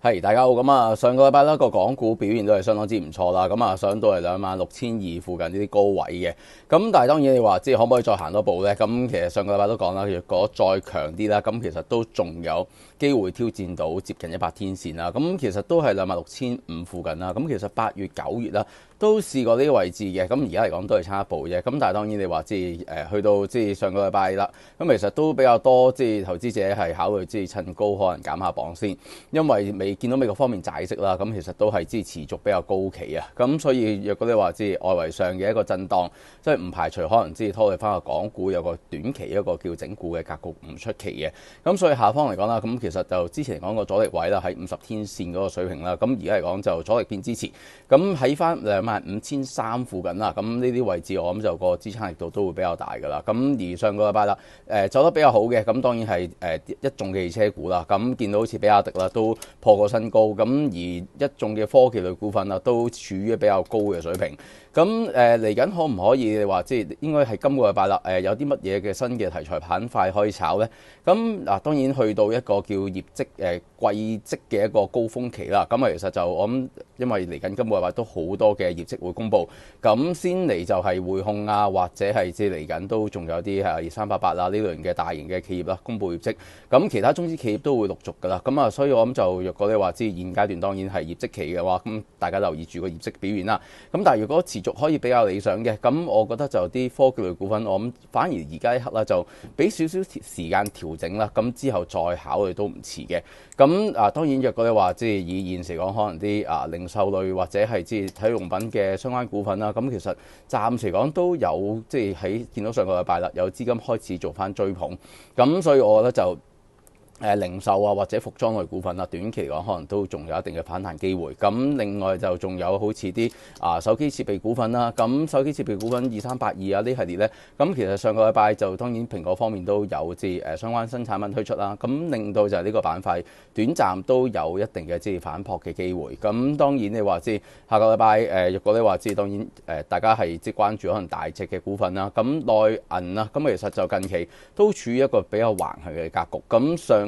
系，大家好。咁啊，上個禮拜啦個港股表現都係相當之唔錯啦。咁啊，上到嚟兩萬六千二附近呢啲高位嘅。咁但係當然你話，即係可唔可以再行多步咧？咁其實上個禮拜都講啦，若果再強啲啦，咁其實都仲有機會挑戰到接近一百天線啦。咁其實都係兩萬六千五附近啦。咁其實八月、九月啦，都試過呢啲位置嘅。咁而家嚟講都係差一步啫。咁但係當然你話，即係去到即係上個禮拜啦。咁其實都比較多，即係投資者係考慮即係趁高可能減下磅先，因為未。見到美國方面解息啦，咁其實都係知持續比較高企啊，咁所以若果你話知外圍上嘅一個震盪，即係唔排除可能知拖累翻個港股有個短期一個叫整固嘅格局唔出奇嘅，咁所以下方嚟講啦，咁其實就之前講個阻力位啦，喺五十天線嗰個水平啦，咁而家嚟講就阻力偏支持，咁喺翻兩萬五千三附近啦，咁呢啲位置我諗就個支撐力度都會比較大噶啦，咁而上個禮拜啦，走得比較好嘅，咁當然係一眾汽車股啦，咁見到好似比亚迪啦都破。个新高咁，而一众嘅科技类股份啊，都处于比较高嘅水平。咁诶，嚟紧可唔可以话，即系应该系今个礼拜啦？诶，有啲乜嘢嘅新嘅题材板块可以炒咧？咁嗱，当然去到一个叫业绩诶季績嘅一个高峰期啦。咁啊，其实就我谂，因为嚟紧今个礼拜都好多嘅业绩会公布，咁先嚟就系汇控啊，或者系即系嚟紧都仲有啲系二三八八啊呢类型嘅大型嘅企业啦，公布业绩。咁其他中资企业都会陆续噶啦。咁啊，所以我谂就若果。你話知現階段當然係業績期嘅話，咁大家留意住個業績表現啦。咁但係如果持續可以比較理想嘅，咁我覺得就啲科技類股份，我諗反而而家一刻啦，就俾少少時間調整啦。咁之後再考慮都唔遲嘅。咁啊，當然若果你話即係以現時講，可能啲啊零售類或者係即係體用品嘅相關股份啦，咁其實暫時講都有即係喺見到上個禮拜啦，有資金開始做翻追捧。咁所以我覺得就。誒零售啊，或者服裝類股份啦，短期講可能都仲有一定嘅反彈機會。咁另外就仲有好似啲啊手機設備股份啦，咁手機設備股份二三八二啊呢系列咧，咁其實上個禮拜就當然蘋果方面都有即係相關新產品推出啦，咁令到就呢個板塊短暫都有一定嘅即係反撲嘅機會。咁當然你話即係下個禮拜誒，若果你話即係當然誒，大家係即係關注可能大隻嘅股份啦，咁內銀啊，咁其實就近期都處於一個比較橫行嘅格局。咁上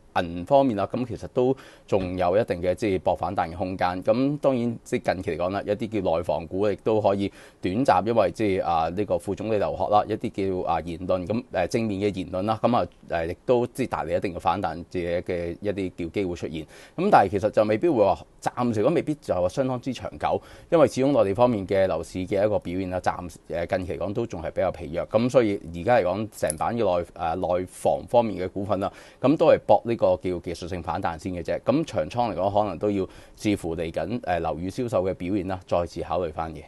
銀方面啦，咁其實都仲有一定嘅即係博反彈嘅空間。咁當然即係近期嚟講啦，一啲叫內房股亦都可以短暫，因為即係啊呢個副總理留學啦，一啲叫啊言論咁誒正面嘅言論啦，咁啊誒亦都即係大嚟一定嘅反彈嘅一啲叫機會出現。咁但係其實就未必會話暫時，咁未必就話相當之長久，因為始終內地方面嘅樓市嘅一個表現啦，暫誒近期嚟講都仲係比較疲弱。咁所以而家嚟講成版嘅內誒內房方面嘅股份啦，咁都係博呢。個叫技術性反彈先嘅啫，咁長倉嚟講，可能都要視乎嚟緊誒樓宇銷售嘅表現啦，再次考慮翻嘅。